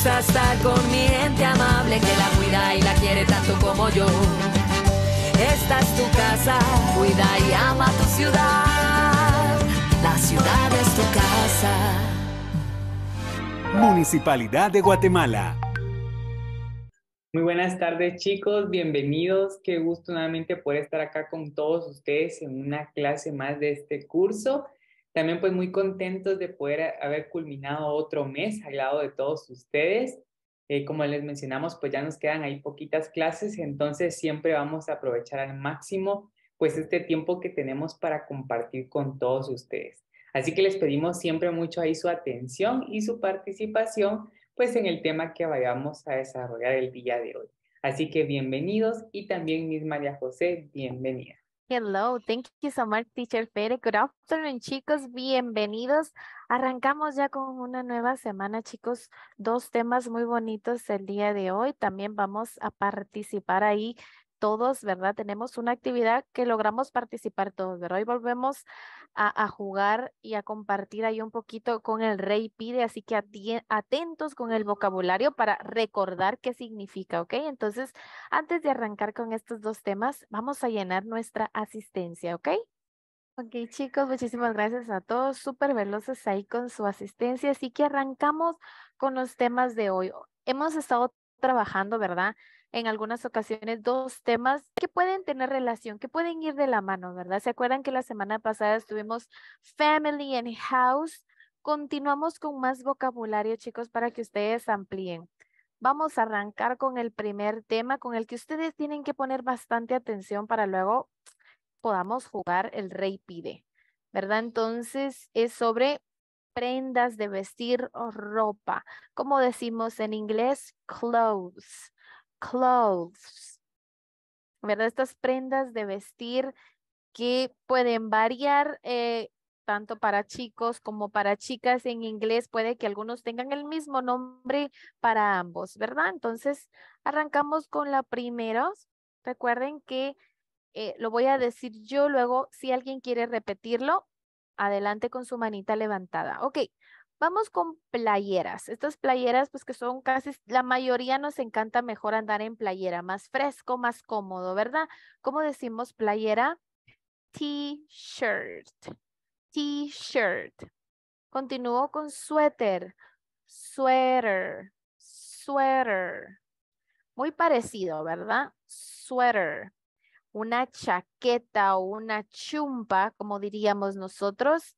Hasta estar con mi gente amable que la cuida y la quiere tanto como yo. Esta es tu casa, cuida y ama tu ciudad. La ciudad es tu casa. Municipalidad de Guatemala. Muy buenas tardes chicos, bienvenidos. Qué gusto nuevamente poder estar acá con todos ustedes en una clase más de este curso. También pues muy contentos de poder haber culminado otro mes al lado de todos ustedes. Eh, como les mencionamos, pues ya nos quedan ahí poquitas clases, entonces siempre vamos a aprovechar al máximo pues este tiempo que tenemos para compartir con todos ustedes. Así que les pedimos siempre mucho ahí su atención y su participación pues en el tema que vayamos a desarrollar el día de hoy. Así que bienvenidos y también mis María José, bienvenida. Hello, thank you so much, teacher Pere. Good afternoon, chicos. Bienvenidos. Arrancamos ya con una nueva semana, chicos. Dos temas muy bonitos el día de hoy. También vamos a participar ahí todos, ¿verdad? Tenemos una actividad que logramos participar todos, ¿verdad? Hoy volvemos a, a jugar y a compartir ahí un poquito con el rey pide, así que atentos con el vocabulario para recordar qué significa, ¿ok? Entonces, antes de arrancar con estos dos temas, vamos a llenar nuestra asistencia, ¿ok? Ok, chicos, muchísimas gracias a todos. Súper veloces ahí con su asistencia. Así que arrancamos con los temas de hoy. Hemos estado trabajando, ¿verdad? en algunas ocasiones dos temas que pueden tener relación, que pueden ir de la mano, ¿verdad? ¿Se acuerdan que la semana pasada estuvimos family and house? Continuamos con más vocabulario, chicos, para que ustedes amplíen. Vamos a arrancar con el primer tema con el que ustedes tienen que poner bastante atención para luego podamos jugar el rey pide, ¿verdad? Entonces es sobre prendas de vestir o ropa, como decimos en inglés, clothes clothes, ¿verdad? Estas prendas de vestir que pueden variar eh, tanto para chicos como para chicas en inglés. Puede que algunos tengan el mismo nombre para ambos, ¿verdad? Entonces, arrancamos con la primera. Recuerden que eh, lo voy a decir yo, luego si alguien quiere repetirlo, adelante con su manita levantada. Ok, Vamos con playeras. Estas playeras, pues que son casi, la mayoría nos encanta mejor andar en playera, más fresco, más cómodo, ¿verdad? ¿Cómo decimos playera? T-shirt. T-shirt. Continúo con suéter. Sweater. Sweater. Muy parecido, ¿verdad? Sweater. Una chaqueta o una chumpa, como diríamos nosotros.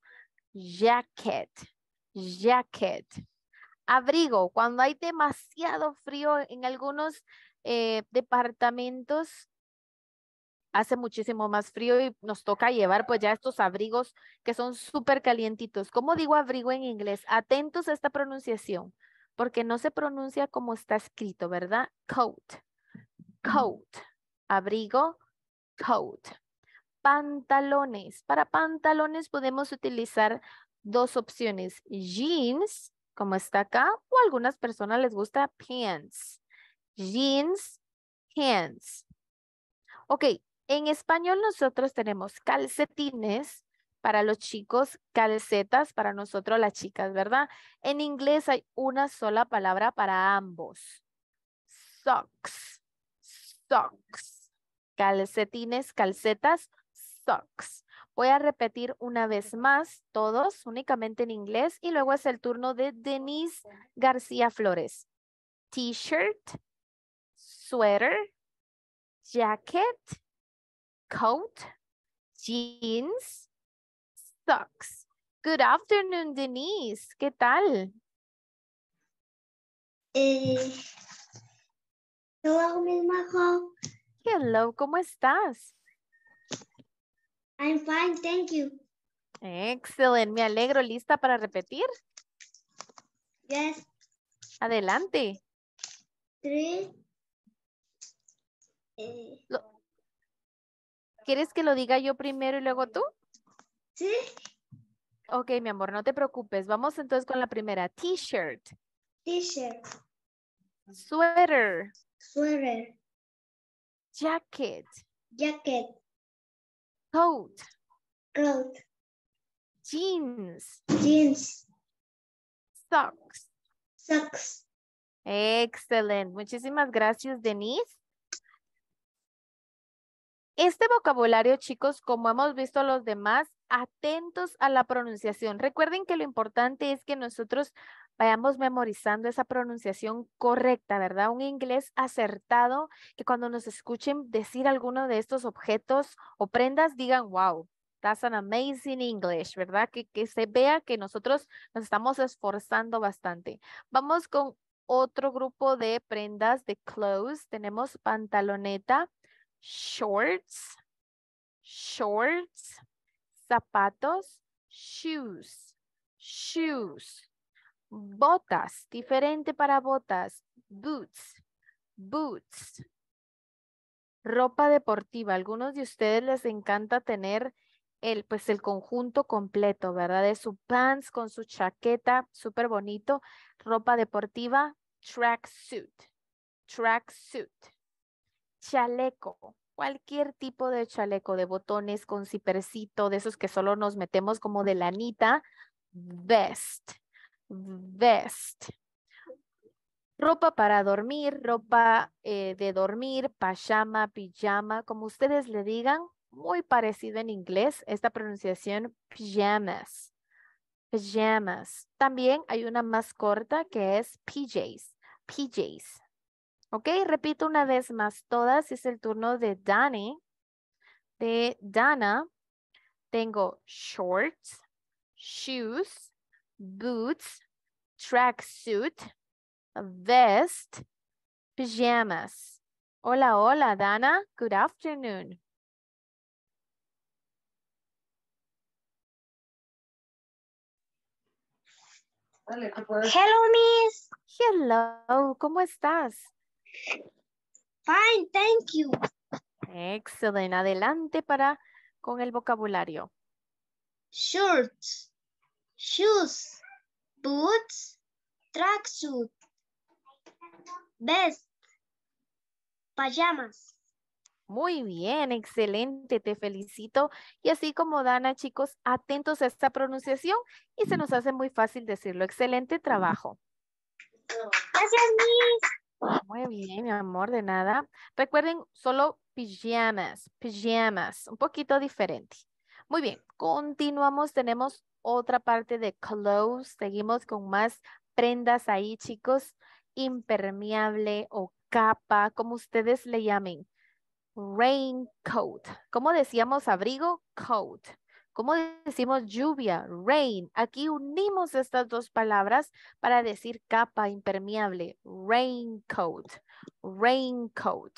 Jacket jacket. Abrigo. Cuando hay demasiado frío en algunos eh, departamentos, hace muchísimo más frío y nos toca llevar pues ya estos abrigos que son súper calientitos. ¿Cómo digo abrigo en inglés? Atentos a esta pronunciación, porque no se pronuncia como está escrito, ¿verdad? Coat, coat, abrigo, coat. Pantalones. Para pantalones podemos utilizar dos opciones, jeans, como está acá, o algunas personas les gusta pants. Jeans, pants. Ok, en español nosotros tenemos calcetines para los chicos, calcetas para nosotros las chicas, ¿verdad? En inglés hay una sola palabra para ambos. Socks, socks. Calcetines, calcetas, socks. Voy a repetir una vez más todos, únicamente en inglés, y luego es el turno de Denise García Flores. T-shirt, sweater, jacket, coat, jeans, socks. Good afternoon, Denise. ¿Qué tal? hello, eh, mi Majo. Hello, ¿cómo estás? I'm fine, thank you. Excellent. Me alegro. ¿Lista para repetir? Yes. Adelante. Three. Eh. ¿Quieres que lo diga yo primero y luego tú? Sí. Ok, mi amor, no te preocupes. Vamos entonces con la primera. T-shirt. T-shirt. Sweater. Sweater. Jacket. Jacket coat, coat, jeans, jeans, socks, socks. Excelente. Muchísimas gracias, Denise. Este vocabulario, chicos, como hemos visto los demás, atentos a la pronunciación. Recuerden que lo importante es que nosotros vayamos memorizando esa pronunciación correcta, ¿verdad? Un inglés acertado que cuando nos escuchen decir alguno de estos objetos o prendas digan, wow, that's an amazing English, ¿verdad? Que, que se vea que nosotros nos estamos esforzando bastante. Vamos con otro grupo de prendas de clothes. Tenemos pantaloneta, shorts, shorts, zapatos, shoes, shoes. Botas, diferente para botas. Boots, boots. Ropa deportiva. Algunos de ustedes les encanta tener el, pues el conjunto completo, ¿verdad? De su pants con su chaqueta, súper bonito. Ropa deportiva, track suit, track suit. Chaleco, cualquier tipo de chaleco de botones con cipercito, de esos que solo nos metemos como de lanita. Vest, vest. Ropa para dormir, ropa eh, de dormir, pajama, pijama, como ustedes le digan, muy parecido en inglés, esta pronunciación pijamas. Pijamas. También hay una más corta que es PJs. PJs. Ok, repito una vez más todas. Es el turno de Dani. De Dana. Tengo shorts, shoes, boots, tracksuit, vest, pajamas. Hola, hola, Dana. Good afternoon. Hello, Miss. Hello, ¿cómo estás? Fine, thank you. Excelente. Adelante para con el vocabulario. Shorts shoes, boots, tracksuit, vest, pajamas. Muy bien, excelente, te felicito. Y así como Dana, chicos, atentos a esta pronunciación y se nos hace muy fácil decirlo. Excelente trabajo. Gracias, Miss. Muy bien, mi amor, de nada. Recuerden, solo pijamas, pijamas, un poquito diferente. Muy bien, continuamos, tenemos otra parte de clothes. Seguimos con más prendas ahí, chicos. Impermeable o capa, como ustedes le llamen. Raincoat. Como decíamos abrigo? Coat. ¿Cómo decimos lluvia? Rain. Aquí unimos estas dos palabras para decir capa impermeable. Raincoat. Raincoat.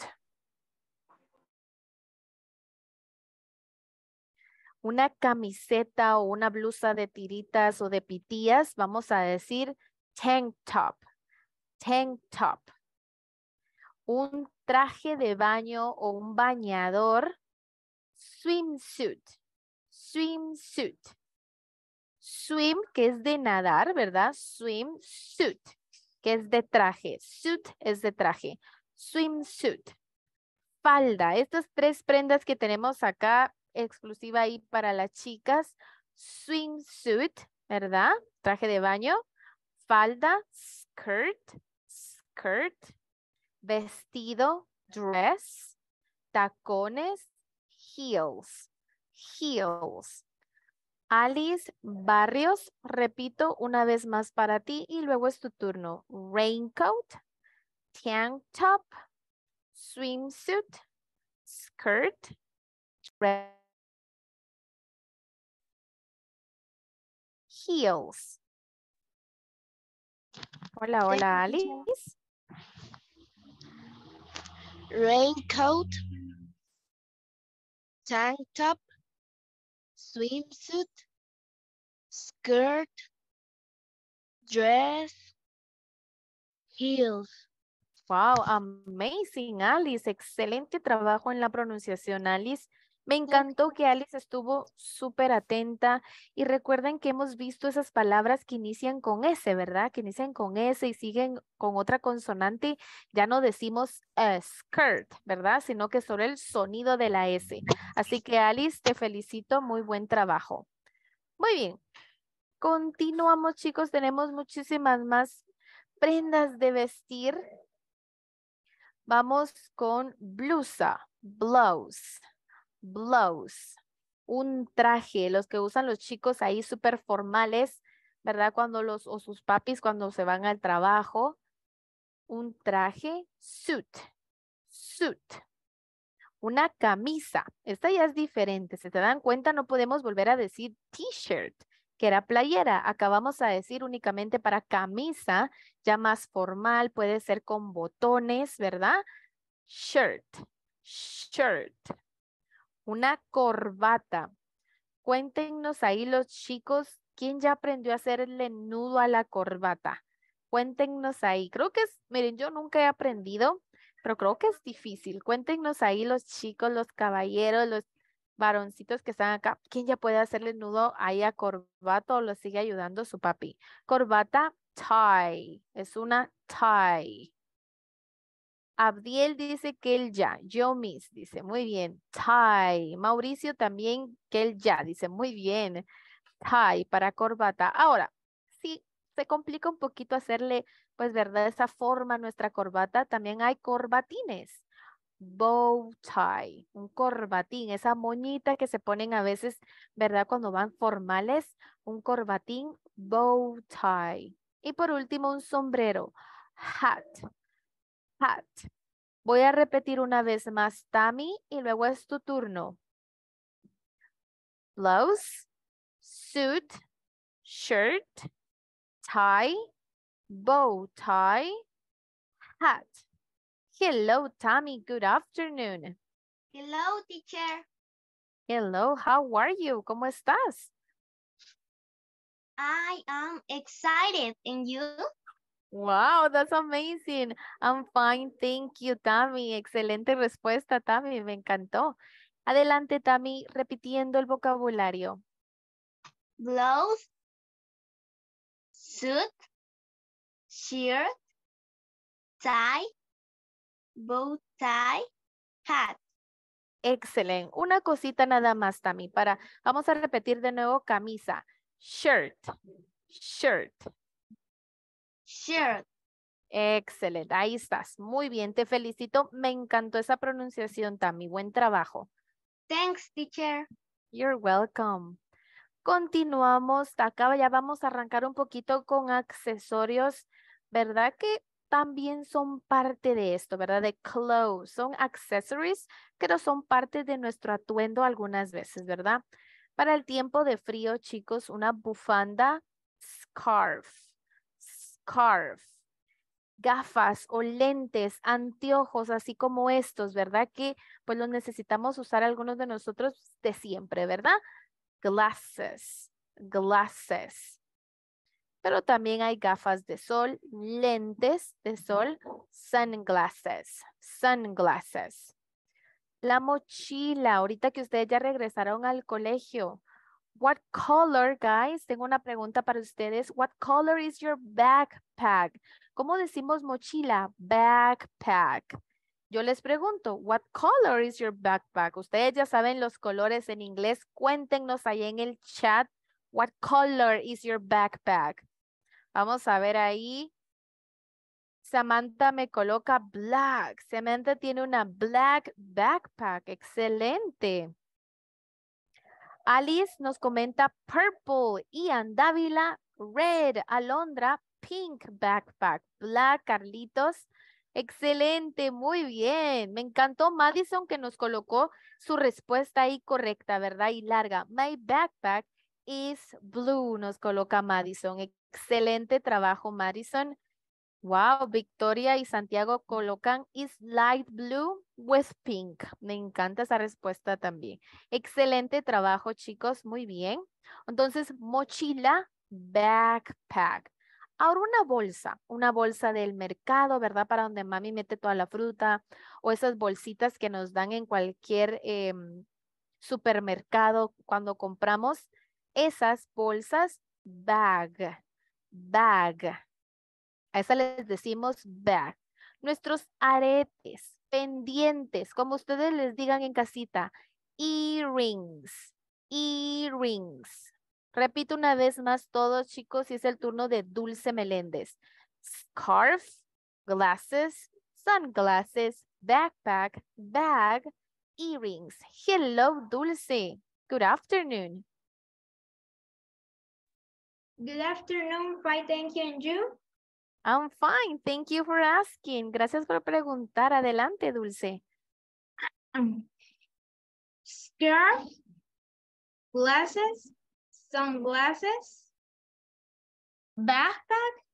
una camiseta o una blusa de tiritas o de pitillas, vamos a decir tank top, tank top. Un traje de baño o un bañador, swimsuit, swimsuit. Swim, que es de nadar, ¿verdad? Swimsuit, que es de traje. Suit es de traje. Swimsuit. Falda. Estas tres prendas que tenemos acá exclusiva ahí para las chicas. Swimsuit, ¿verdad? Traje de baño. Falda, skirt, skirt. Vestido, dress. Tacones, heels, heels. Alice Barrios, repito una vez más para ti y luego es tu turno. Raincoat, tank top, swimsuit, skirt, dress. heels. Hola, hola, Alice. Raincoat, tank top, swimsuit, skirt, dress, heels. Wow, amazing, Alice. Excelente trabajo en la pronunciación, Alice. Me encantó que Alice estuvo súper atenta y recuerden que hemos visto esas palabras que inician con S, ¿verdad? Que inician con S y siguen con otra consonante. Ya no decimos eh, skirt, ¿verdad? Sino que solo el sonido de la S. Así que Alice, te felicito, muy buen trabajo. Muy bien. Continuamos chicos, tenemos muchísimas más prendas de vestir. Vamos con blusa, blouse blouse, un traje, los que usan los chicos ahí súper formales, ¿verdad? Cuando los, o sus papis cuando se van al trabajo, un traje, suit, suit. Una camisa, esta ya es diferente, ¿se te dan cuenta no podemos volver a decir t-shirt, que era playera, acabamos a decir únicamente para camisa, ya más formal, puede ser con botones, ¿verdad? Shirt, shirt una corbata. Cuéntenos ahí los chicos, ¿quién ya aprendió a hacerle nudo a la corbata? Cuéntenos ahí. Creo que es, miren, yo nunca he aprendido, pero creo que es difícil. Cuéntenos ahí los chicos, los caballeros, los varoncitos que están acá, ¿quién ya puede hacerle nudo ahí a corbata o lo sigue ayudando su papi? Corbata tie, es una tie. Abdiel dice que él ya. Yo miss, dice. Muy bien. Tai. Mauricio también que él ya. Dice, muy bien. Tai para corbata. Ahora, sí, se complica un poquito hacerle, pues, ¿verdad? Esa forma a nuestra corbata. También hay corbatines. Bow tie, un corbatín, esa moñita que se ponen a veces, ¿verdad? Cuando van formales, un corbatín, bow tie. Y por último, un sombrero, hat. Voy a repetir una vez más, Tammy, y luego es tu turno. Blouse, suit, shirt, tie, bow tie, hat. Hello, Tammy. Good afternoon. Hello, teacher. Hello, how are you? ¿Cómo estás? I am excited. And you? Wow, that's amazing. I'm fine, thank you, Tammy. Excelente respuesta, Tammy. me encantó. Adelante, Tammy. repitiendo el vocabulario. Blouse, suit, shirt, tie, bow tie, hat. Excelente. Una cosita nada más, Tammy. para, vamos a repetir de nuevo camisa, shirt, shirt, Excelente, ahí estás. Muy bien, te felicito. Me encantó esa pronunciación, Tammy Buen trabajo. Thanks, teacher. You're welcome. Continuamos. Acá ya vamos a arrancar un poquito con accesorios, ¿verdad? Que también son parte de esto, ¿verdad? De clothes. Son accessories, pero son parte de nuestro atuendo algunas veces, ¿verdad? Para el tiempo de frío, chicos, una bufanda, scarf. Carve. gafas o lentes, anteojos, así como estos, ¿verdad? Que pues los necesitamos usar algunos de nosotros de siempre, ¿verdad? Glasses, glasses. Pero también hay gafas de sol, lentes de sol, sunglasses, sunglasses. La mochila, ahorita que ustedes ya regresaron al colegio, What color, guys? Tengo una pregunta para ustedes. What color is your backpack? ¿Cómo decimos mochila? Backpack. Yo les pregunto, what color is your backpack? Ustedes ya saben los colores en inglés. Cuéntenos ahí en el chat, what color is your backpack? Vamos a ver ahí. Samantha me coloca black. Samantha tiene una black backpack. Excelente. Alice nos comenta purple, Ian Dávila, red, Alondra, pink backpack, black, Carlitos. Excelente, muy bien. Me encantó Madison que nos colocó su respuesta ahí correcta, ¿verdad? Y larga. My backpack is blue, nos coloca Madison. Excelente trabajo, Madison. Wow, Victoria y Santiago colocan is light blue with pink. Me encanta esa respuesta también. Excelente trabajo, chicos. Muy bien. Entonces, mochila, backpack. Ahora una bolsa, una bolsa del mercado, ¿verdad? Para donde mami mete toda la fruta o esas bolsitas que nos dan en cualquier em, supermercado cuando compramos. Esas bolsas, bag, bag a esa les decimos bag. Nuestros aretes, pendientes, como ustedes les digan en casita, earrings, earrings. Repito una vez más todos, chicos, y es el turno de Dulce Meléndez. Scarf, glasses, sunglasses, backpack, bag, earrings. Hello, Dulce. Good afternoon. Good afternoon, fine, thank you, and you? I'm fine. Thank you for asking. Gracias por preguntar. Adelante, Dulce. Um, Scarf, glasses, sunglasses, backpack.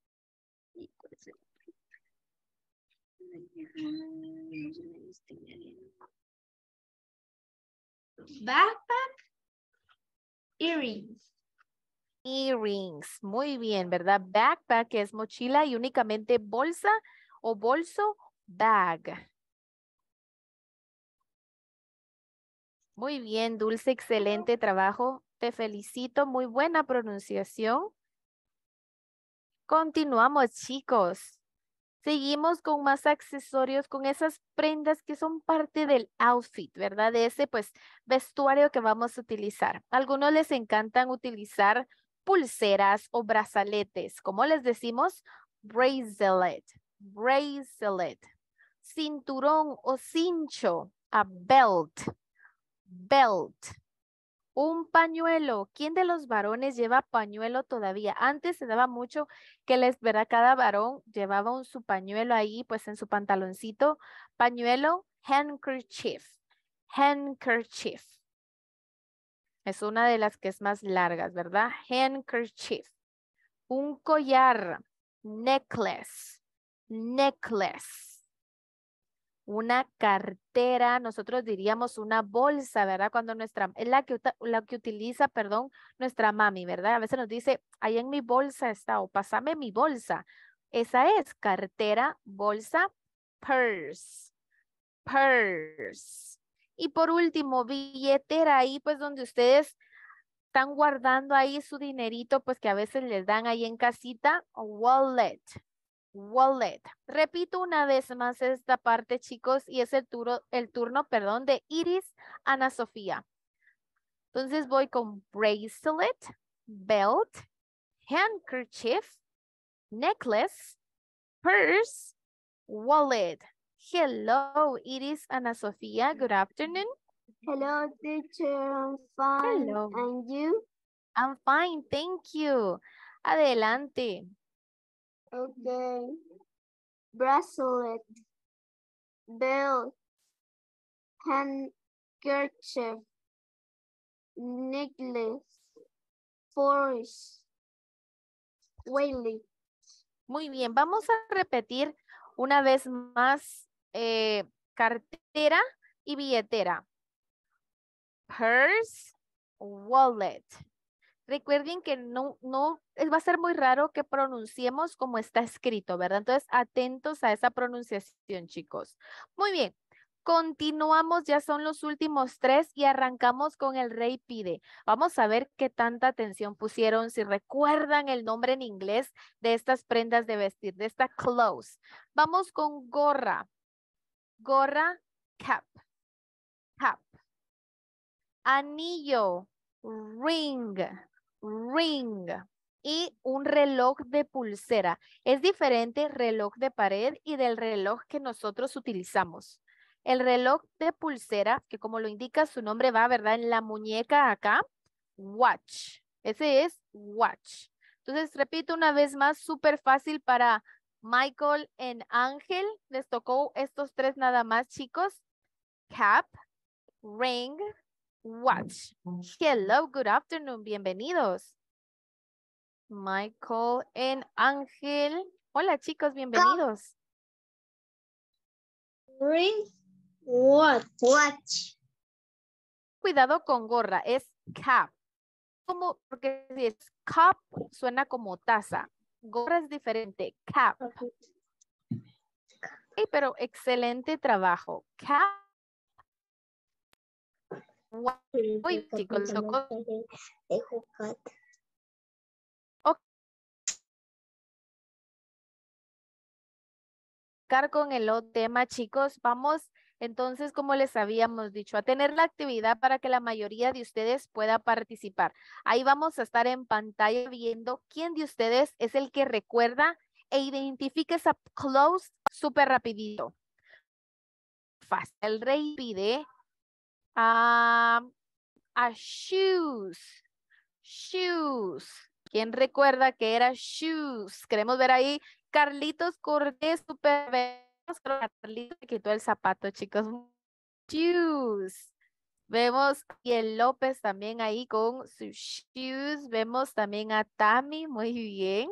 Backpack, earrings. Earrings. Muy bien, ¿verdad? Backpack es mochila y únicamente bolsa o bolso, bag. Muy bien, Dulce, excelente trabajo. Te felicito, muy buena pronunciación. Continuamos, chicos. Seguimos con más accesorios, con esas prendas que son parte del outfit, ¿verdad? De ese, pues, vestuario que vamos a utilizar. algunos les encantan utilizar pulseras o brazaletes. como les decimos? Bracelet, bracelet. Cinturón o cincho, a belt, belt. Un pañuelo. ¿Quién de los varones lleva pañuelo todavía? Antes se daba mucho que les verá cada varón llevaba un, su pañuelo ahí, pues en su pantaloncito. Pañuelo, handkerchief, handkerchief. Es una de las que es más largas, ¿verdad? Handkerchief. Un collar. Necklace. Necklace. Una cartera, nosotros diríamos una bolsa, ¿verdad? Cuando nuestra, es la que, la que utiliza, perdón, nuestra mami, ¿verdad? A veces nos dice, ahí en mi bolsa está, o pásame mi bolsa. Esa es cartera, bolsa, purse. Purse. Y por último, billetera ahí, pues donde ustedes están guardando ahí su dinerito, pues que a veces les dan ahí en casita, wallet, wallet. Repito una vez más esta parte, chicos, y es el turno, el turno, perdón, de Iris Ana Sofía. Entonces voy con bracelet, belt, handkerchief, necklace, purse, wallet. Hello, it is Ana Sofía. Good afternoon. Hello, teacher. I'm fine. Hello. And you? I'm fine, thank you. Adelante. Okay. Bracelet. Belt. Handkerchief. Necklace. Forest. Whaley. Muy bien, vamos a repetir una vez más eh, cartera y billetera. Purse, wallet. Recuerden que no, no, va a ser muy raro que pronunciemos como está escrito, ¿verdad? Entonces, atentos a esa pronunciación, chicos. Muy bien, continuamos, ya son los últimos tres y arrancamos con el rey pide. Vamos a ver qué tanta atención pusieron, si recuerdan el nombre en inglés de estas prendas de vestir, de esta clothes. Vamos con gorra. Gorra, cap. Cap. Anillo, ring. Ring. Y un reloj de pulsera. Es diferente reloj de pared y del reloj que nosotros utilizamos. El reloj de pulsera, que como lo indica su nombre va, ¿verdad? En la muñeca acá, watch. Ese es watch. Entonces, repito una vez más, súper fácil para Michael en Ángel. Les tocó estos tres nada más, chicos. Cap, ring, watch. Hello, good afternoon, bienvenidos. Michael en Ángel. Hola, chicos, bienvenidos. Ring, watch. watch. Cuidado con gorra, es cap. Como, porque si es cap suena como taza. Gorra es diferente. Cap. Sí, pero excelente trabajo. Cap. Uy, chicos, tocó. con el tema, chicos. Vamos entonces, como les habíamos dicho, a tener la actividad para que la mayoría de ustedes pueda participar. Ahí vamos a estar en pantalla viendo quién de ustedes es el que recuerda e identifica esa close súper rapidito. Fácil. El rey pide ah, a, shoes. Shoes. ¿Quién recuerda que era shoes? Queremos ver ahí Carlitos Cortés, súper que quitó el zapato, chicos. Shoes. Vemos y el López también ahí con sus shoes. Vemos también a Tami, muy bien.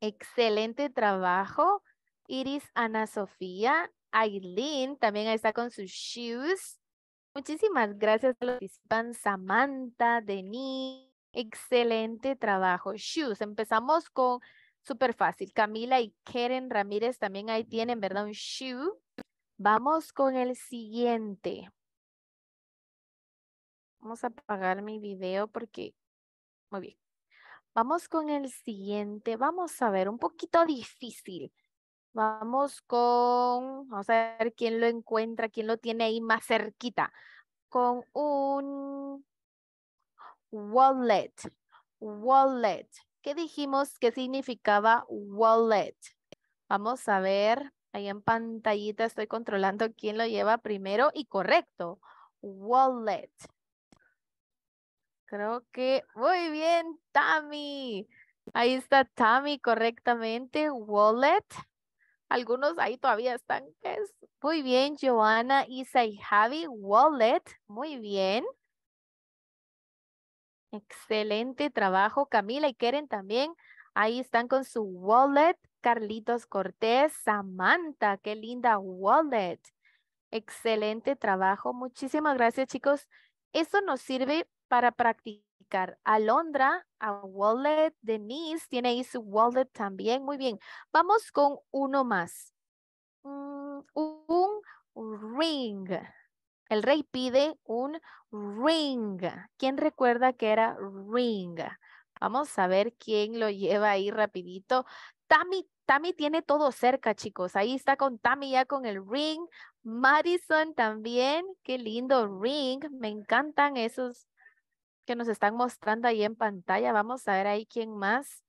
Excelente trabajo. Iris Ana Sofía. Aileen también está con sus shoes. Muchísimas gracias a los participantes. Samantha, Denis. Excelente trabajo. Shoes. Empezamos con Súper fácil. Camila y Karen Ramírez también ahí tienen, ¿verdad? Un shoe. Vamos con el siguiente. Vamos a apagar mi video porque... Muy bien. Vamos con el siguiente. Vamos a ver, un poquito difícil. Vamos con, vamos a ver quién lo encuentra, quién lo tiene ahí más cerquita. Con un wallet, wallet, ¿Qué dijimos que significaba wallet? Vamos a ver, ahí en pantallita estoy controlando quién lo lleva primero y correcto. Wallet. Creo que, muy bien, Tammy. Ahí está Tammy correctamente, wallet. Algunos ahí todavía están. Muy bien, Joana, Isa y Javi, wallet. Muy bien. Excelente trabajo, Camila y Keren también. Ahí están con su wallet. Carlitos Cortés, Samantha, qué linda wallet. Excelente trabajo. Muchísimas gracias, chicos. Eso nos sirve para practicar. Alondra, a wallet. Denise tiene ahí su wallet también. Muy bien. Vamos con uno más. Mm, un ring. El rey pide un ring. ¿Quién recuerda que era ring? Vamos a ver quién lo lleva ahí rapidito. Tammy, Tammy tiene todo cerca, chicos. Ahí está con Tammy ya con el ring. Madison también. Qué lindo ring. Me encantan esos que nos están mostrando ahí en pantalla. Vamos a ver ahí quién más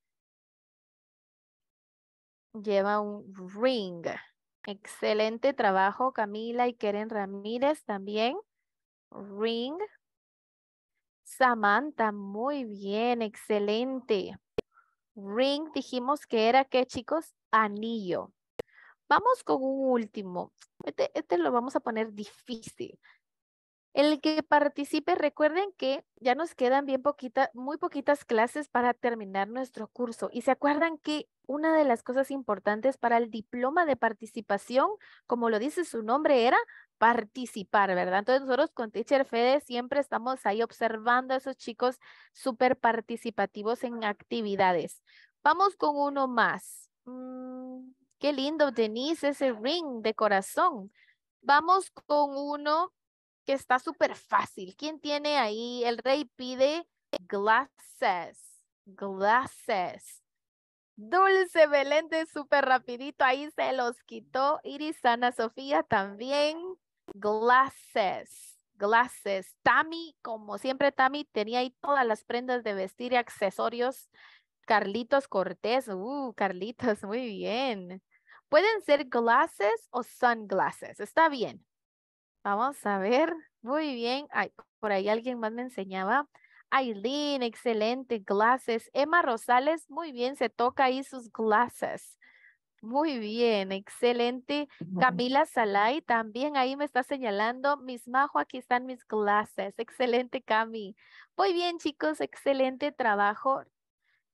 lleva un ring. Excelente trabajo, Camila y Keren Ramírez también. Ring. Samantha, muy bien, excelente. Ring dijimos que era, ¿qué chicos? Anillo. Vamos con un último. Este, este lo vamos a poner difícil. El que participe, recuerden que ya nos quedan bien poquita, muy poquitas clases para terminar nuestro curso. Y se acuerdan que una de las cosas importantes para el diploma de participación, como lo dice su nombre, era participar, ¿verdad? Entonces nosotros con Teacher Fede siempre estamos ahí observando a esos chicos súper participativos en actividades. Vamos con uno más. Mm, qué lindo, Denise, ese ring de corazón. Vamos con uno que está súper fácil. ¿Quién tiene ahí? El rey pide glasses, glasses. Dulce Belén súper rapidito, ahí se los quitó. Iris Ana Sofía también. Glasses, glasses. Tammy como siempre Tammy tenía ahí todas las prendas de vestir y accesorios. Carlitos Cortés, uh, Carlitos, muy bien. Pueden ser glasses o sunglasses, está bien. Vamos a ver. Muy bien. por ahí alguien más me enseñaba. Aileen, excelente. Glasses. Emma Rosales, muy bien. Se toca ahí sus glasses. Muy bien, excelente. Camila Salay, también ahí me está señalando. Mis Majo, aquí están mis clases. Excelente, Cami. Muy bien, chicos, excelente trabajo.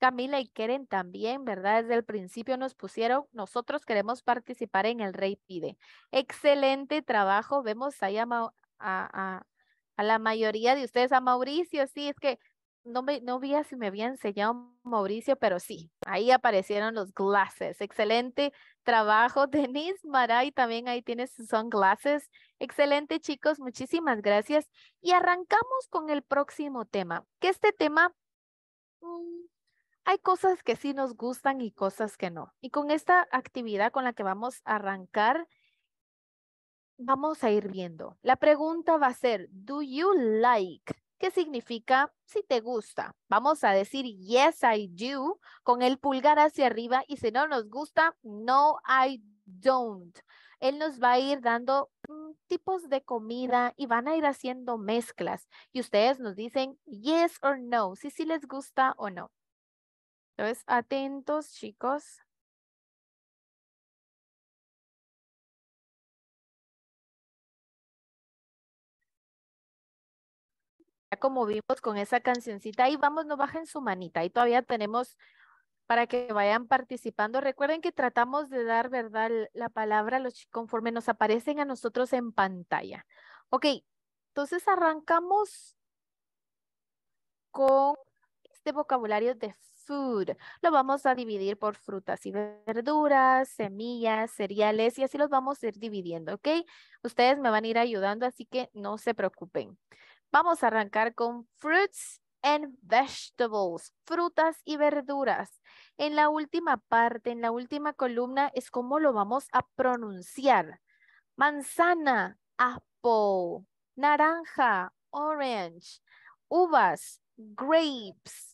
Camila y Keren también, ¿verdad? Desde el principio nos pusieron, nosotros queremos participar en el Rey Pide. Excelente trabajo. Vemos ahí a, a, a, la mayoría de ustedes, a Mauricio, sí, es que no, me, no vi si me había enseñado Mauricio, pero sí, ahí aparecieron los glasses. Excelente trabajo, Denise Maray, también ahí tiene sus sunglasses. Excelente, chicos, muchísimas gracias. Y arrancamos con el próximo tema, que este tema mm, hay cosas que sí nos gustan y cosas que no. Y con esta actividad con la que vamos a arrancar, vamos a ir viendo. La pregunta va a ser, ¿do you like? ¿Qué significa si te gusta? Vamos a decir, yes, I do, con el pulgar hacia arriba. Y si no nos gusta, no, I don't. Él nos va a ir dando mm, tipos de comida y van a ir haciendo mezclas. Y ustedes nos dicen yes or no, si sí les gusta o no. Entonces, atentos chicos. Ya como vimos con esa cancioncita, ahí vamos, no bajen su manita, ahí todavía tenemos para que vayan participando. Recuerden que tratamos de dar, ¿verdad?, la palabra a los, chicos conforme nos aparecen a nosotros en pantalla. Ok, entonces arrancamos con este vocabulario de food. Lo vamos a dividir por frutas y verduras, semillas, cereales y así los vamos a ir dividiendo, ¿ok? Ustedes me van a ir ayudando, así que no se preocupen. Vamos a arrancar con fruits and vegetables, frutas y verduras. En la última parte, en la última columna, es cómo lo vamos a pronunciar. Manzana, apple, naranja, orange, uvas, grapes,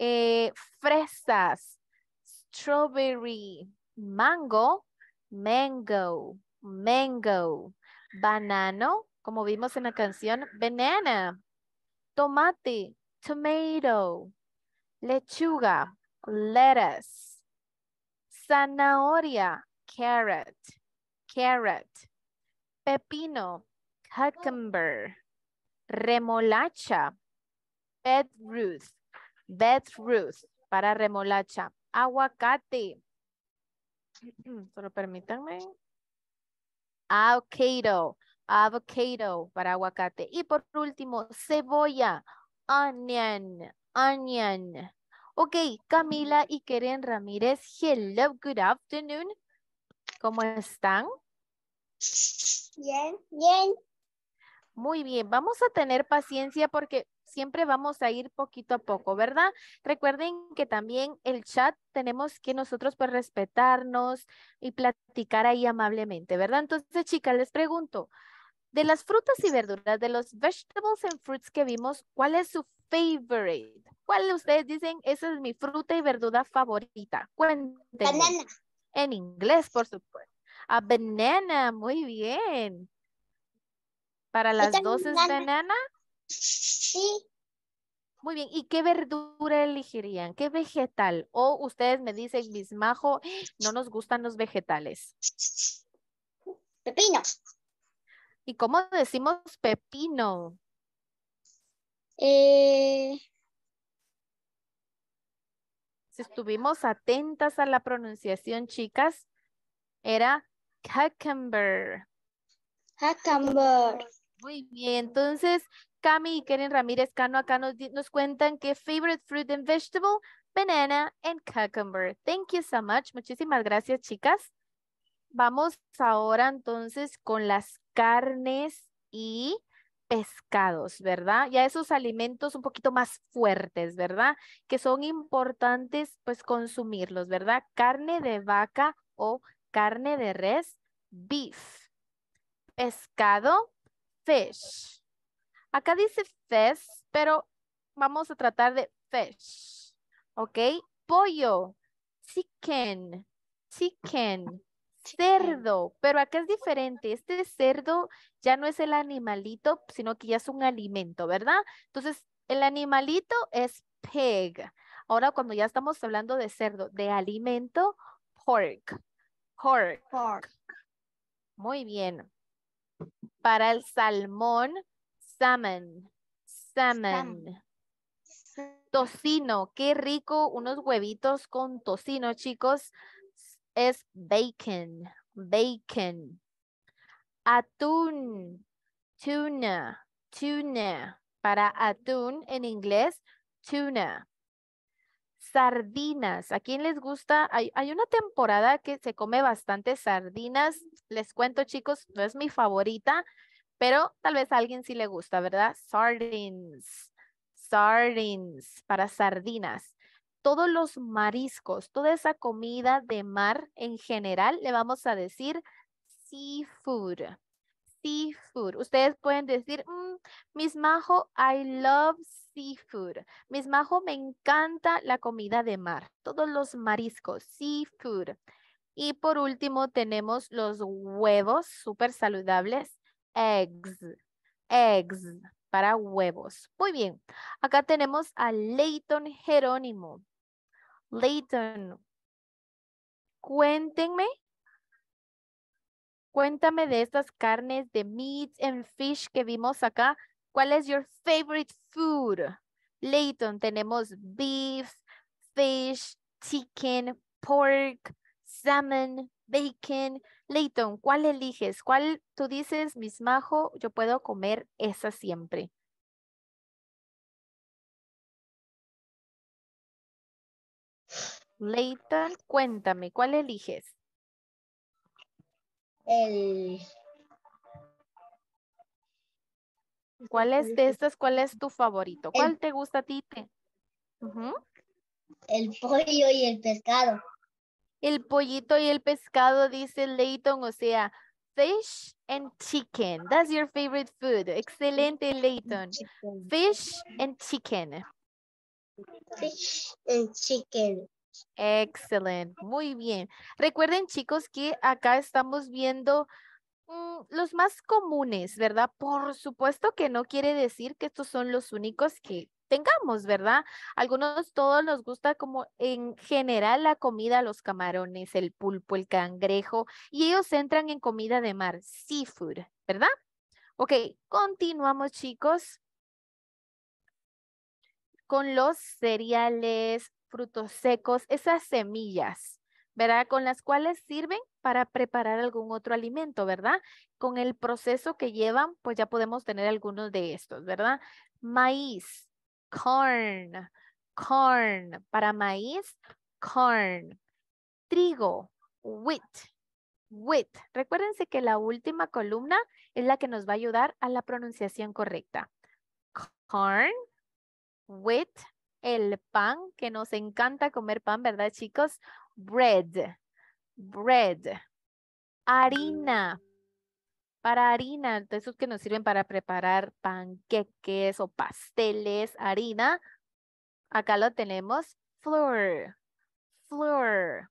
eh, fresas, strawberry, mango, mango, mango, banano, como vimos en la canción, banana, tomate, tomato, lechuga, lettuce, zanahoria, carrot, carrot, pepino, cucumber, remolacha, bedroot, Ruth, para remolacha. Aguacate. Solo permítanme. Avocado. Avocado para aguacate. Y por último, cebolla. Onion. Onion. Ok, Camila y Keren Ramírez. Hello, good afternoon. ¿Cómo están? Bien, bien. Muy bien, vamos a tener paciencia porque siempre vamos a ir poquito a poco, ¿verdad? Recuerden que también el chat tenemos que nosotros pues respetarnos y platicar ahí amablemente, ¿verdad? Entonces, chicas, les pregunto, de las frutas y verduras, de los vegetables and fruits que vimos, ¿cuál es su favorite? ¿Cuál ustedes dicen, esa es mi fruta y verdura favorita? Cuéntenme. Banana. En inglés, por supuesto. A banana, muy bien. Para las dos es banana. Sí. Muy bien, ¿y qué verdura elegirían? ¿Qué vegetal? O ustedes me dicen, Bismajo, no nos gustan los vegetales. Pepino. ¿Y cómo decimos pepino? Eh. Si estuvimos atentas a la pronunciación, chicas, era cucumber. Cucumber. Muy bien, entonces Cami y Karen Ramírez Cano acá nos, nos cuentan que favorite fruit and vegetable, banana and cucumber. Thank you so much. Muchísimas gracias, chicas. Vamos ahora entonces con las carnes y pescados, ¿verdad? Ya esos alimentos un poquito más fuertes, ¿verdad? Que son importantes pues consumirlos, ¿verdad? Carne de vaca o carne de res, beef. Pescado, fish. Acá dice fez, pero vamos a tratar de fish. ¿Ok? Pollo, chicken, chicken, cerdo. Pero acá es diferente. Este cerdo ya no es el animalito, sino que ya es un alimento, ¿verdad? Entonces, el animalito es pig. Ahora, cuando ya estamos hablando de cerdo, de alimento, pork. Pork. pork. Muy bien. Para el salmón, salmon, salmon. Tocino, qué rico, unos huevitos con tocino, chicos. Es bacon, bacon. Atún, tuna, tuna. Para atún en inglés, tuna. Sardinas, ¿a quién les gusta? Hay, una temporada que se come bastante sardinas. Les cuento, chicos, no es mi favorita, pero tal vez a alguien sí le gusta, ¿verdad? Sardines, sardines, para sardinas. Todos los mariscos, toda esa comida de mar en general, le vamos a decir seafood. Seafood. Ustedes pueden decir, mm, Miss Majo, I love seafood. Miss Majo, me encanta la comida de mar. Todos los mariscos, seafood. Y por último tenemos los huevos, súper saludables eggs, eggs para huevos. Muy bien, acá tenemos a Leighton Jerónimo. Leighton, cuéntenme, cuéntame de estas carnes de meat and fish que vimos acá. ¿Cuál es your favorite food? Leighton, tenemos beef, fish, chicken, pork, salmon, bacon. Leighton, ¿cuál eliges? ¿Cuál tú dices, mis Majo, yo puedo comer esa siempre? Leighton, cuéntame, ¿cuál eliges? El... ¿Cuál es de estas, cuál es tu favorito? ¿Cuál te gusta a ti? El pollo y el pescado el pollito y el pescado, dice Leighton, o sea, fish and chicken. That's your favorite food. Excelente, Leighton. Fish and chicken. Fish and chicken. Excelente. Muy bien. Recuerden, chicos, que acá estamos viendo mm, los más comunes, ¿verdad? Por supuesto que no quiere decir que estos son los únicos que tengamos, ¿verdad? Algunos, todos nos gusta como en general la comida, los camarones, el pulpo, el cangrejo, y ellos entran en comida de mar, seafood, ¿verdad? Ok, continuamos chicos con los cereales, frutos secos, esas semillas, ¿verdad? Con las cuales sirven para preparar algún otro alimento, ¿verdad? Con el proceso que llevan, pues ya podemos tener algunos de estos, ¿verdad? Maíz, corn, corn. Para maíz, corn. Trigo, wheat, wheat. Recuérdense que la última columna es la que nos va a ayudar a la pronunciación correcta. Corn, wheat, el pan, que nos encanta comer pan, ¿verdad chicos? Bread, bread. Mm. Harina, para harina, entonces esos que nos sirven para preparar panqueques o pasteles, harina. Acá lo tenemos, flour, flour.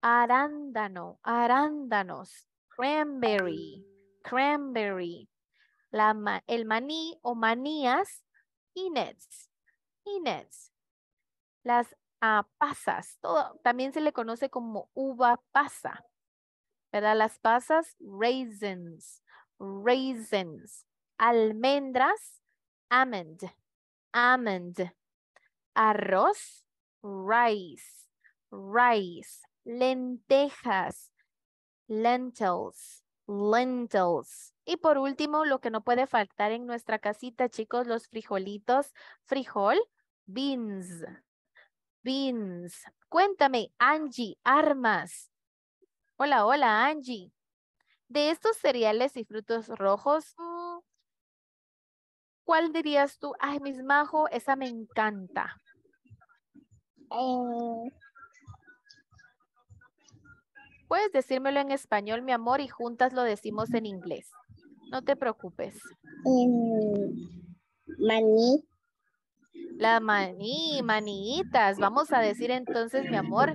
Arándano, arándanos, cranberry, cranberry. el maní o manías, peanuts, peanuts. Las pasas, también se le conoce como uva pasa. ¿verdad? Las pasas, raisins, raisins. Almendras, almond, almond. Arroz, rice, rice. Lentejas, lentils, lentils. Y por último, lo que no puede faltar en nuestra casita, chicos, los frijolitos, frijol, beans, beans. Cuéntame, Angie, armas. Hola, hola Angie. De estos cereales y frutos rojos, mm, ¿cuál dirías tú? Ay, mis majo, esa me encanta. Eh, Puedes decírmelo en español, mi amor, y juntas lo decimos en inglés. No te preocupes. Em, maní. La maní, maníitas. Vamos a decir entonces, mi amor,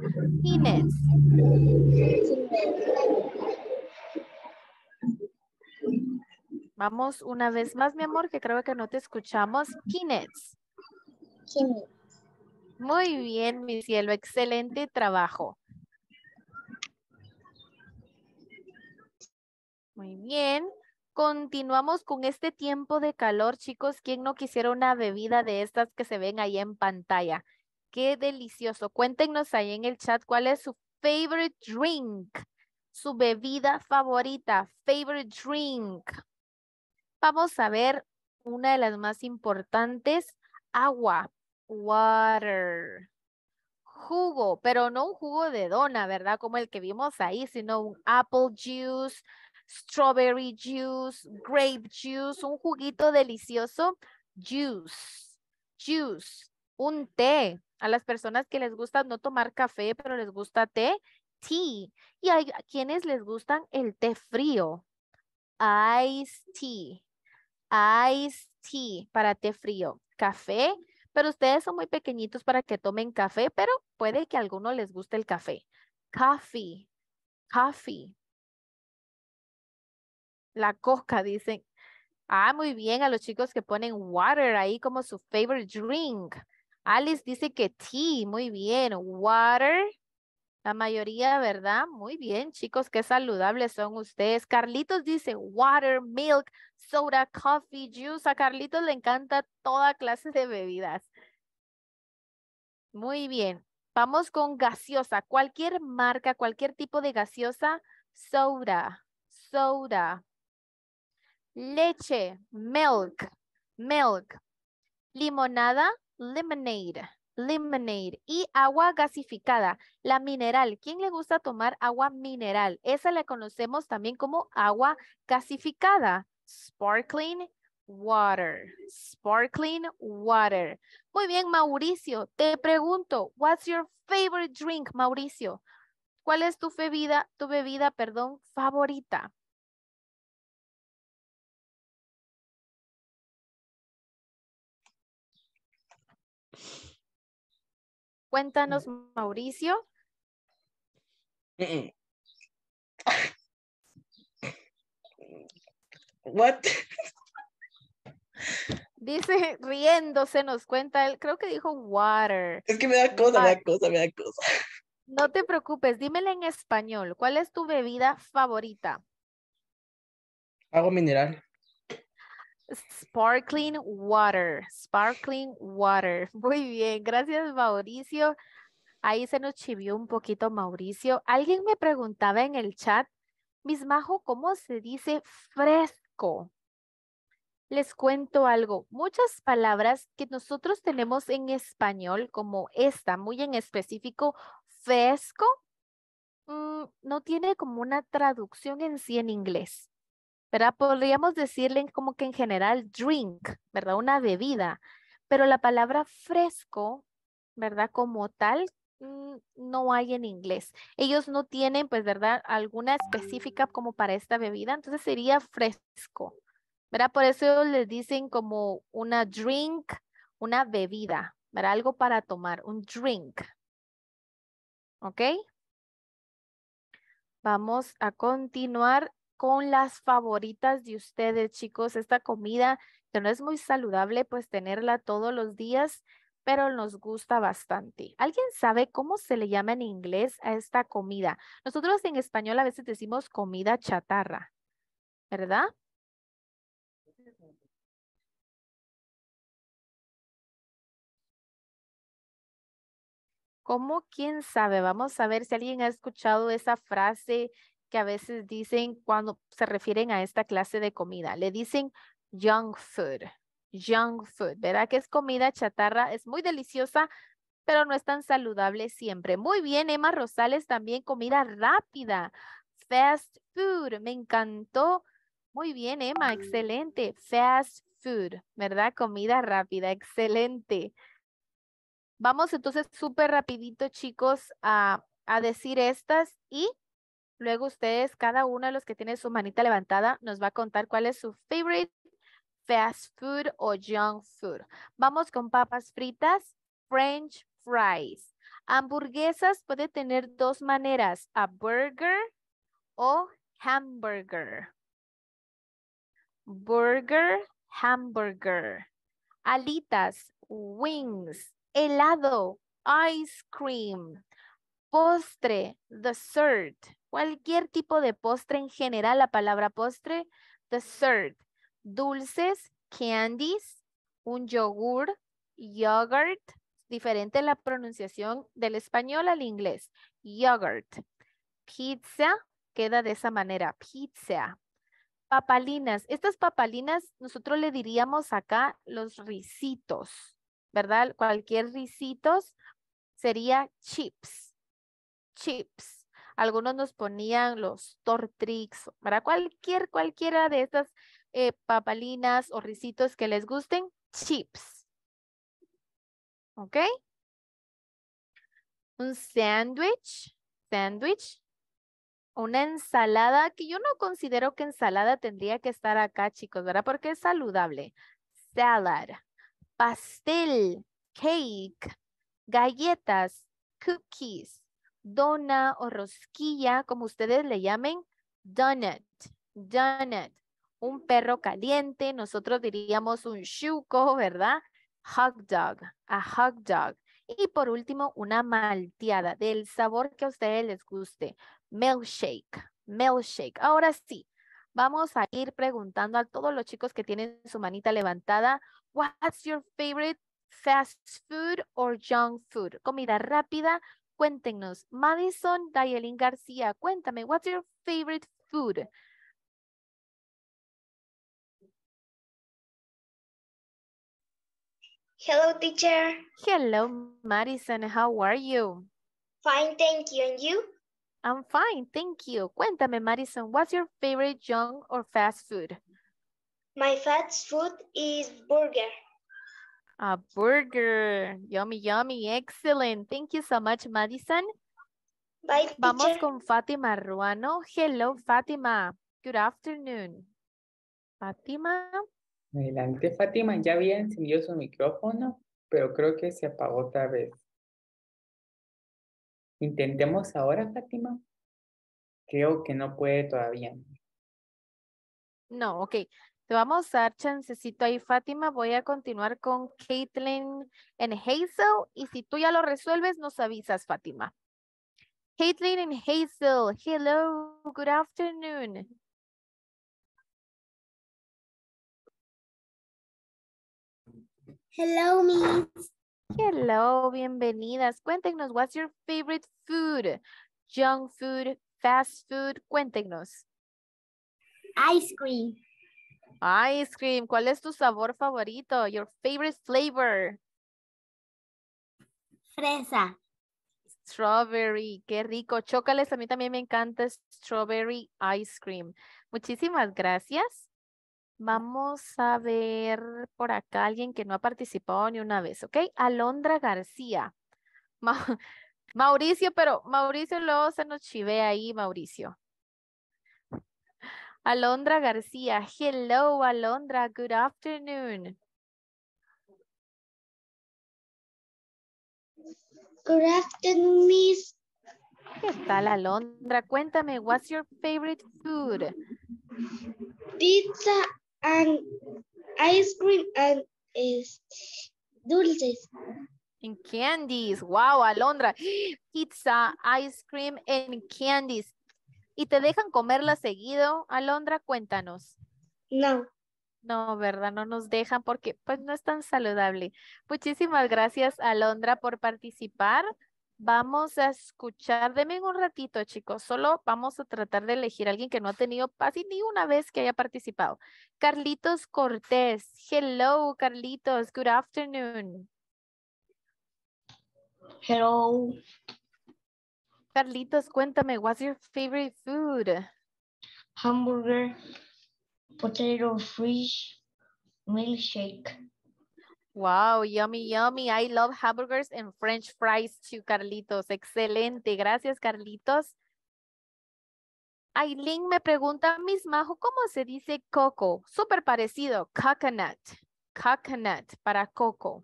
Vamos una vez más, mi amor, que creo que no te escuchamos. Muy bien, mi cielo. Excelente trabajo. Muy bien. Continuamos con este tiempo de calor, chicos. ¿Quién no quisiera una bebida de estas que se ven ahí en pantalla? Qué delicioso. Cuéntenos ahí en el chat cuál es su favorite drink, su bebida favorita, favorite drink. Vamos a ver una de las más importantes, agua, water. Jugo, pero no un jugo de dona, ¿verdad? Como el que vimos ahí, sino un apple juice, strawberry juice, grape juice, un juguito delicioso, juice, juice, un té, a las personas que les gusta no tomar café, pero les gusta té, tea. Y a quienes les gustan el té frío. Ice tea. Ice tea para té frío. Café, pero ustedes son muy pequeñitos para que tomen café, pero puede que a alguno les guste el café. Coffee. Coffee. La coca, dicen. Ah, muy bien, a los chicos que ponen water ahí como su favorite drink. Alice dice que tea, muy bien. Water, la mayoría, ¿verdad? Muy bien, chicos, qué saludables son ustedes. Carlitos dice water, milk, soda, coffee, juice. A Carlitos le encanta toda clase de bebidas. Muy bien. Vamos con gaseosa. Cualquier marca, cualquier tipo de gaseosa. Soda, soda. Leche, milk, milk. Limonada, lemonade, lemonade y agua gasificada, la mineral. ¿Quién le gusta tomar agua mineral? Esa la conocemos también como agua gasificada, sparkling water, sparkling water. Muy bien, Mauricio, te pregunto, what's your favorite drink, Mauricio? ¿Cuál es tu bebida, tu bebida, perdón, favorita? Cuéntanos, Mauricio. What? Dice, riéndose, nos cuenta él, creo que dijo water. Es que me da cosa, me da cosa, me da cosa. No te preocupes, dímele en español. ¿Cuál es tu bebida favorita? Agua mineral. Sparkling water, sparkling water. Muy bien, gracias Mauricio. Ahí se nos chivió un poquito Mauricio. Alguien me preguntaba en el chat, Miss Majo, ¿cómo se dice fresco? Les cuento algo. Muchas palabras que nosotros tenemos en español, como esta, muy en específico, fresco, mm, no tiene como una traducción en sí en inglés. ¿verdad? Podríamos decirle como que en general drink, ¿verdad? Una bebida, pero la palabra fresco, ¿verdad? Como tal, mm, no hay en inglés. Ellos no tienen, pues, ¿verdad? Alguna específica como para esta bebida, entonces sería fresco, ¿verdad? Por eso les dicen como una drink, una bebida, ¿verdad? Algo para tomar, un drink. ¿Ok? Vamos a continuar con las favoritas de ustedes, chicos. Esta comida que no es muy saludable, pues tenerla todos los días, pero nos gusta bastante. ¿Alguien sabe cómo se le llama en inglés a esta comida? Nosotros en español a veces decimos comida chatarra, ¿verdad? ¿Cómo? ¿Quién sabe? Vamos a ver si alguien ha escuchado esa frase que a veces dicen cuando se refieren a esta clase de comida. Le dicen young food, young food, ¿verdad? Que es comida chatarra, es muy deliciosa, pero no es tan saludable siempre. Muy bien, Emma Rosales, también comida rápida, fast food, me encantó. Muy bien, Emma, excelente. Fast food, ¿verdad? Comida rápida, excelente. Vamos entonces súper rapidito, chicos, a decir estas y Luego ustedes, cada uno de los que tiene su manita levantada, nos va a contar cuál es su favorite fast food o junk food. Vamos con papas fritas, french fries. Hamburguesas puede tener dos maneras, a burger o hamburger. Burger, hamburger. Alitas, wings. Helado, ice cream. Postre, dessert cualquier tipo de postre en general, la palabra postre, dessert, dulces, candies, un yogur, yogurt, diferente la pronunciación del español al inglés, yogurt, pizza, queda de esa manera, pizza. Papalinas, estas papalinas nosotros le diríamos acá los risitos, ¿verdad? Cualquier risitos sería chips, chips. Algunos nos ponían los Tortrix, para Cualquier, cualquiera de estas eh, papalinas o risitos que les gusten, chips. ¿Ok? Un sandwich, sandwich, una ensalada, que yo no considero que ensalada tendría que estar acá, chicos, ¿verdad? Porque es saludable. Salad, pastel, cake, galletas, cookies, dona o rosquilla, como ustedes le llamen, donut, donut. Un perro caliente, nosotros diríamos un shuko, ¿verdad? Hot dog, a hot dog. Y por último, una malteada del sabor que a ustedes les guste. Milkshake, milkshake. Ahora sí, vamos a ir preguntando a todos los chicos que tienen su manita levantada, what's your favorite fast food or junk food? Comida rápida Cuéntenos. Madison Dayelin García, cuéntame, what's your favorite food? Hello, teacher. Hello, Madison. How are you? Fine, thank you. And you? I'm fine, thank you. Cuéntame, Madison, what's your favorite junk or fast food? My fast food is burger. A burger. Yummy, yummy. Excellent. Thank you so much, Madison. Bye, Vamos con Fátima Ruano. Hello, Fátima. Good afternoon. Fátima. Adelante, Fátima. Ya había encendido su micrófono, pero creo que se apagó otra vez. Intentemos ahora, Fátima. Creo que no puede todavía. No, ok. Te vamos a dar chancecito ahí, Fátima. Voy a continuar con Caitlin en Hazel. Y si tú ya lo resuelves, nos avisas, Fátima. Caitlin en Hazel, hello, good afternoon. Hello, me. Hello, bienvenidas. Cuéntenos, what's your favorite food? Junk food, fast food, cuéntenos. Ice cream. Ice cream. ¿Cuál es tu sabor favorito? Your favorite flavor. Fresa. Strawberry. Qué rico. Chocales. A mí también me encanta strawberry ice cream. Muchísimas gracias. Vamos a ver por acá alguien que no ha participado ni una vez, ¿ok? Alondra García. Mauricio, pero Mauricio luego se nos chive ahí, Mauricio. Alondra García. Hello, Alondra. Good afternoon. Good afternoon, Miss. ¿Qué tal, Alondra? Cuéntame, what's your favorite food? Pizza and ice cream and es dulces. And candies. Wow, Alondra. Pizza, ice cream, and candies. ¿Y te dejan comerla seguido, Alondra? Cuéntanos. No. No, ¿verdad? No nos dejan porque pues no es tan saludable. Muchísimas gracias, Alondra, por participar. Vamos a escuchar, Deme un ratito, chicos. Solo vamos a tratar de elegir a alguien que no ha tenido casi ni una vez que haya participado. Carlitos Cortés. Hello, Carlitos. Good afternoon. Hello. Carlitos, cuéntame, what's your favorite food? Hamburger, potato fish, milkshake. Wow, yummy, yummy. I love hamburgers and french fries too, Carlitos. Excelente. Gracias, Carlitos. Aileen me pregunta, Miss Majo, ¿cómo se dice coco? Súper parecido, coconut, coconut para coco.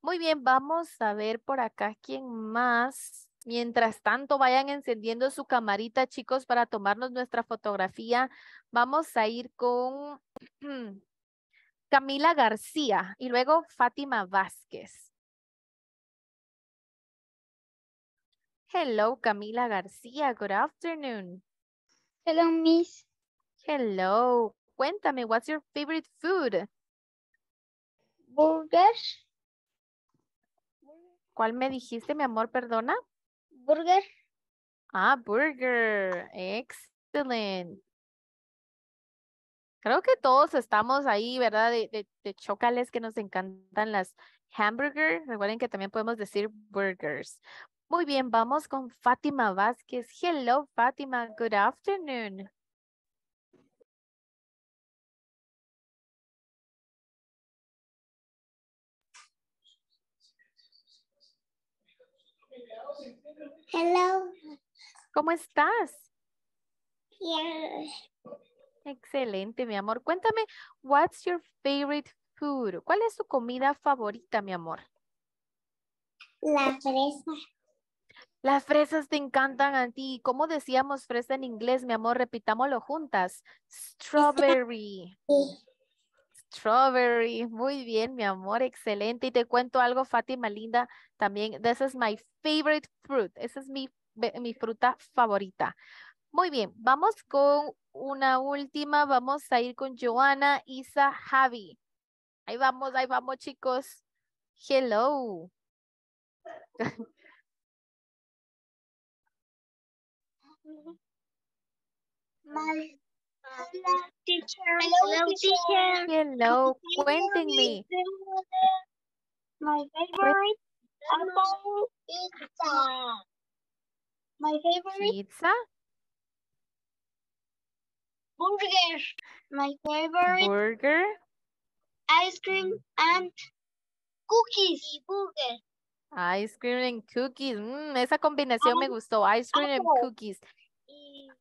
Muy bien, vamos a ver por acá quién más. Mientras tanto, vayan encendiendo su camarita, chicos, para tomarnos nuestra fotografía. Vamos a ir con Camila García y luego Fátima Vázquez. Hello, Camila García. Good afternoon. Hello, Miss. Hello. Cuéntame, what's your favorite food? Burgers. ¿Cuál me dijiste, mi amor? Perdona burger. Ah, burger. Excelente. Creo que todos estamos ahí, ¿verdad? De, de, chocales que nos encantan las hamburgers, Recuerden que también podemos decir burgers. Muy bien, vamos con Fátima Vázquez. Hello, Fátima. Good afternoon. Hello. ¿Cómo estás? Yeah. Excelente, mi amor. Cuéntame, what's your favorite food? ¿Cuál es tu comida favorita, mi amor? La fresa. Las fresas te encantan a ti. ¿Cómo decíamos fresa en inglés, mi amor? Repitámoslo juntas. Strawberry. Strawberry. Muy bien, mi amor, excelente. Y te cuento algo, Fátima Linda, también. This is my favorite fruit. Esa es mi, mi fruta favorita. Muy bien, vamos con una última. Vamos a ir con Joana, Isa, Javi. Ahí vamos, ahí vamos, chicos. Hello. Hello, teacher. Hello, teacher. cuéntenme. My favorite pizza. My favorite pizza. Burger. My favorite burger. Ice cream and cookies. Ice cream and cookies. Mm, esa combinación me gustó. Ice cream and cookies.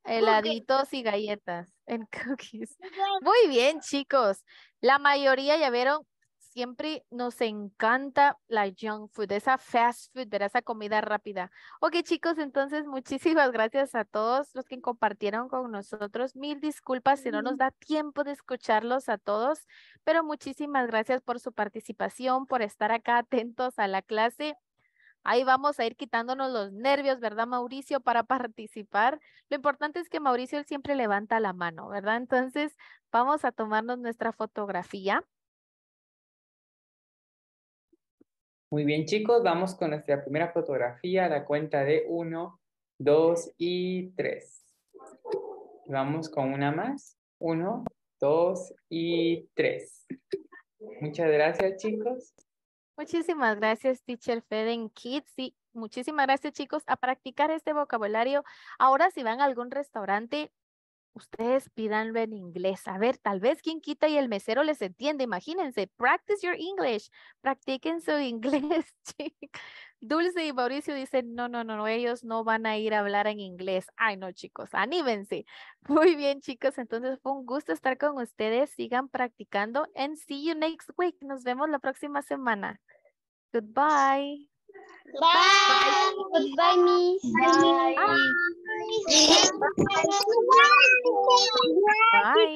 Heladitos y galletas en cookies. Muy bien, chicos. La mayoría ya vieron, siempre nos encanta la young food, esa fast food, esa comida rápida. Ok, chicos, entonces muchísimas gracias a todos los que compartieron con nosotros. Mil disculpas si no nos da tiempo de escucharlos a todos, pero muchísimas gracias por su participación, por estar acá atentos a la clase. Ahí vamos a ir quitándonos los nervios, ¿verdad, Mauricio? Para participar. Lo importante es que Mauricio él siempre levanta la mano, ¿verdad? Entonces, vamos a tomarnos nuestra fotografía. Muy bien, chicos, vamos con nuestra primera fotografía, la cuenta de uno, dos y tres. Vamos con una más. Uno, dos y tres. Muchas gracias, chicos. Muchísimas gracias, teacher Feden Kids. sí muchísimas gracias, chicos, a practicar este vocabulario. Ahora, si van a algún restaurante, ustedes pídanlo en inglés. A ver, tal vez quien quita y el mesero les entiende. Imagínense, practice your English. Practiquen su inglés, chicos. Dulce y Mauricio dicen, no, no, no, ellos no van a ir a hablar en inglés. Ay, no, chicos, anímense. Muy bien, chicos, entonces fue un gusto estar con ustedes. Sigan practicando and see you next week. Nos vemos la próxima semana. Goodbye. Bye. Goodbye, Bye. Bye.